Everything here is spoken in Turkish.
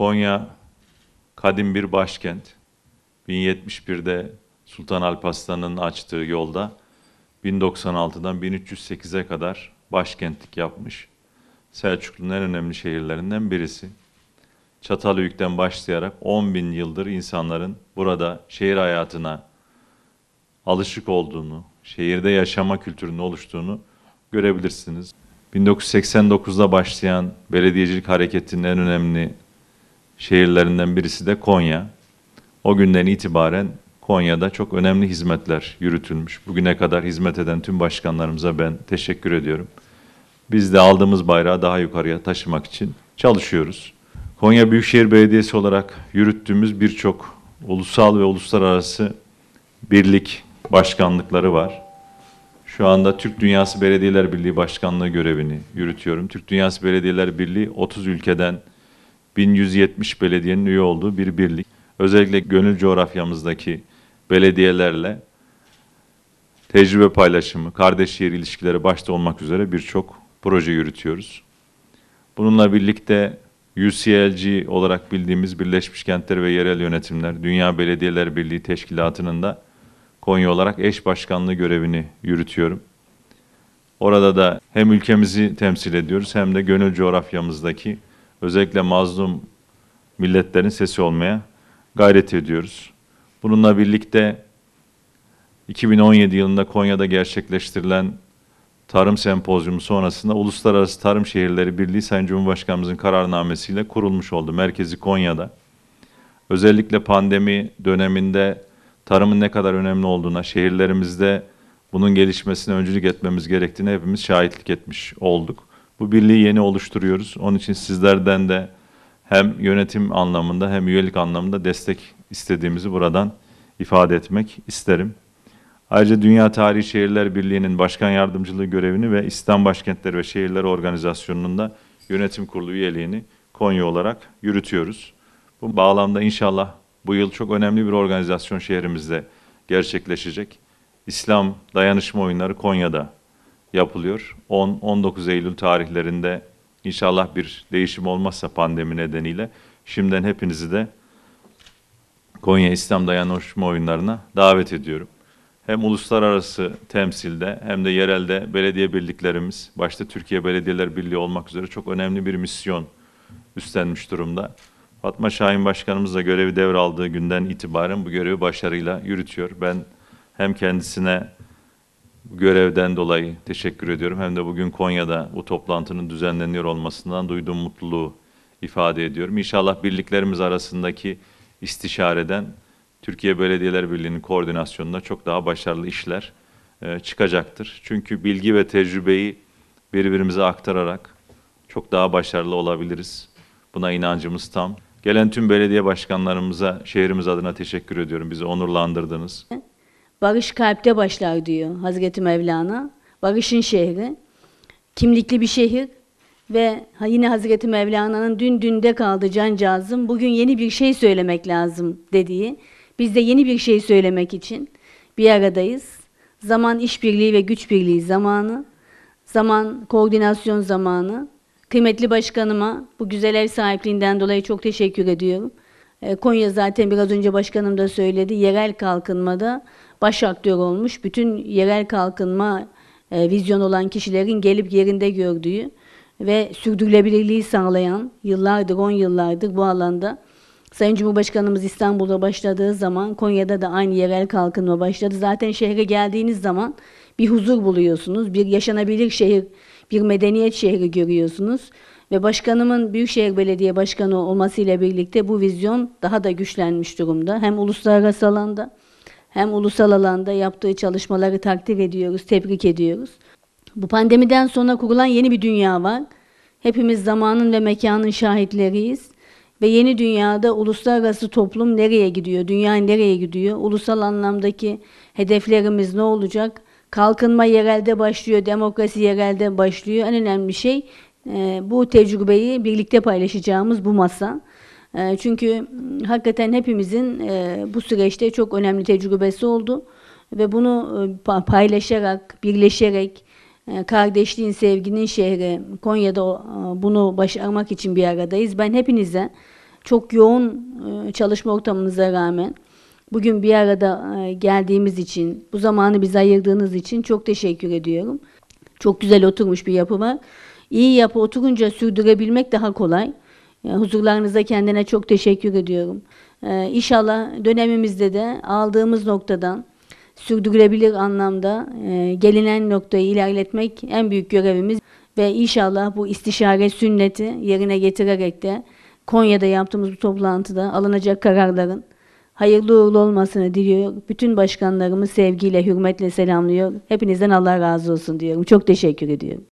Konya kadim bir başkent. 1071'de Sultan Alp açtığı yolda 1096'dan 1308'e kadar başkentlik yapmış. Selçuklu'nun en önemli şehirlerinden birisi. Çatalhöyük'ten başlayarak 10 bin yıldır insanların burada şehir hayatına alışık olduğunu, şehirde yaşama kültürünün oluştuğunu görebilirsiniz. 1989'da başlayan belediyecilik hareketinin en önemli şehirlerinden birisi de Konya. O günden itibaren Konya'da çok önemli hizmetler yürütülmüş. Bugüne kadar hizmet eden tüm başkanlarımıza ben teşekkür ediyorum. Biz de aldığımız bayrağı daha yukarıya taşımak için çalışıyoruz. Konya Büyükşehir Belediyesi olarak yürüttüğümüz birçok ulusal ve uluslararası birlik başkanlıkları var. Şu anda Türk Dünyası Belediyeler Birliği Başkanlığı görevini yürütüyorum. Türk Dünyası Belediyeler Birliği 30 ülkeden 1170 belediyenin üye olduğu bir birlik. Özellikle gönül coğrafyamızdaki belediyelerle tecrübe paylaşımı, kardeş yeri ilişkileri başta olmak üzere birçok proje yürütüyoruz. Bununla birlikte UCLG olarak bildiğimiz Birleşmiş Kentler ve Yerel Yönetimler Dünya Belediyeler Birliği Teşkilatı'nın da Konya olarak eş başkanlığı görevini yürütüyorum. Orada da hem ülkemizi temsil ediyoruz hem de gönül coğrafyamızdaki özellikle mazlum milletlerin sesi olmaya gayret ediyoruz. Bununla birlikte 2017 yılında Konya'da gerçekleştirilen Tarım Sempozyumu sonrasında Uluslararası Tarım Şehirleri Birliği Sayın Cumhurbaşkanımızın kararnamesiyle kurulmuş oldu. Merkezi Konya'da. Özellikle pandemi döneminde tarımın ne kadar önemli olduğuna, şehirlerimizde bunun gelişmesine öncülük etmemiz gerektiğine hepimiz şahitlik etmiş olduk. Bu birliği yeni oluşturuyoruz. Onun için sizlerden de hem yönetim anlamında hem üyelik anlamında destek istediğimizi buradan ifade etmek isterim. Ayrıca Dünya Tarihi Şehirler Birliği'nin başkan yardımcılığı görevini ve İstanbul Başkentleri ve Şehirleri Organizasyonu'nun da yönetim kurulu üyeliğini Konya olarak yürütüyoruz. Bu bağlamda inşallah bu yıl çok önemli bir organizasyon şehrimizde gerçekleşecek. İslam Dayanışma Oyunları Konya'da yapılıyor. 10-19 Eylül tarihlerinde inşallah bir değişim olmazsa pandemi nedeniyle şimdiden hepinizi de Konya İslam Dayanışma Oyunları'na davet ediyorum. Hem uluslararası temsilde hem de yerelde belediye birliklerimiz, başta Türkiye Belediyeler Birliği olmak üzere çok önemli bir misyon üstlenmiş durumda. Fatma Şahin Başkanımız da görevi devraldığı günden itibaren bu görevi başarıyla yürütüyor. Ben hem kendisine görevden dolayı teşekkür ediyorum. Hem de bugün Konya'da bu toplantının düzenleniyor olmasından duyduğum mutluluğu ifade ediyorum. İnşallah birliklerimiz arasındaki istişareden Türkiye Belediyeler Birliği'nin koordinasyonunda çok daha başarılı işler e, çıkacaktır. Çünkü bilgi ve tecrübeyi birbirimize aktararak çok daha başarılı olabiliriz. Buna inancımız tam. Gelen tüm belediye başkanlarımıza şehrimiz adına teşekkür ediyorum. Bizi onurlandırdınız. Barış kalpte başlar diyor Hazreti Mevlana. Barışın şehri. Kimlikli bir şehir ve yine Hazreti Mevlana'nın dün dünde kaldı cancağızım, bugün yeni bir şey söylemek lazım dediği, biz de yeni bir şey söylemek için bir aradayız. Zaman işbirliği ve güç birliği zamanı, zaman koordinasyon zamanı. Kıymetli başkanıma bu güzel ev sahipliğinden dolayı çok teşekkür ediyorum. E, Konya zaten biraz önce başkanım da söyledi, yerel kalkınmada baş aktör olmuş. Bütün yerel kalkınma e, vizyon olan kişilerin gelip yerinde gördüğü ve sürdürülebilirliği sağlayan yıllardır, on yıllardır bu alanda Sayın Cumhurbaşkanımız İstanbul'da başladığı zaman Konya'da da aynı yerel kalkınma başladı. Zaten şehre geldiğiniz zaman bir huzur buluyorsunuz, bir yaşanabilir şehir, bir medeniyet şehri görüyorsunuz ve başkanımın Büyükşehir Belediye Başkanı olması ile birlikte bu vizyon daha da güçlenmiş durumda. Hem uluslararası alanda hem ulusal alanda yaptığı çalışmaları takdir ediyoruz, tebrik ediyoruz. Bu pandemiden sonra kurulan yeni bir dünya var. Hepimiz zamanın ve mekanın şahitleriyiz. Ve yeni dünyada uluslararası toplum nereye gidiyor, dünya nereye gidiyor, ulusal anlamdaki hedeflerimiz ne olacak, kalkınma yerelde başlıyor, demokrasi yerelde başlıyor. En önemli şey ee, bu tecrübeyi birlikte paylaşacağımız bu masa. Ee, çünkü ıı, hakikaten hepimizin e, bu süreçte çok önemli tecrübesi oldu ve bunu ıı, paylaşarak, birleşerek, e, kardeşliğin, sevginin şehri Konya'da bunu başarmak için bir aradayız. Ben hepinize çok yoğun ıı, çalışma ortamınıza rağmen bugün bir arada e, geldiğimiz için, bu zamanı bize ayırdığınız için çok teşekkür ediyorum. Çok güzel oturmuş bir yapı var iyi yapı oturunca sürdürebilmek daha kolay. Yani huzurlarınıza kendine çok teşekkür ediyorum. Ee, inşallah dönemimizde de aldığımız noktadan sürdürülebilir anlamda e, gelinen noktayı ilerletmek en büyük görevimiz ve inşallah bu istişare sünneti yerine getirerek de Konya'da yaptığımız bu toplantıda alınacak kararların hayırlı uğurlu olmasını diliyor. Bütün başkanlarımı sevgiyle, hürmetle selamlıyor. Hepinizden Allah razı olsun diyorum. Çok teşekkür ediyorum.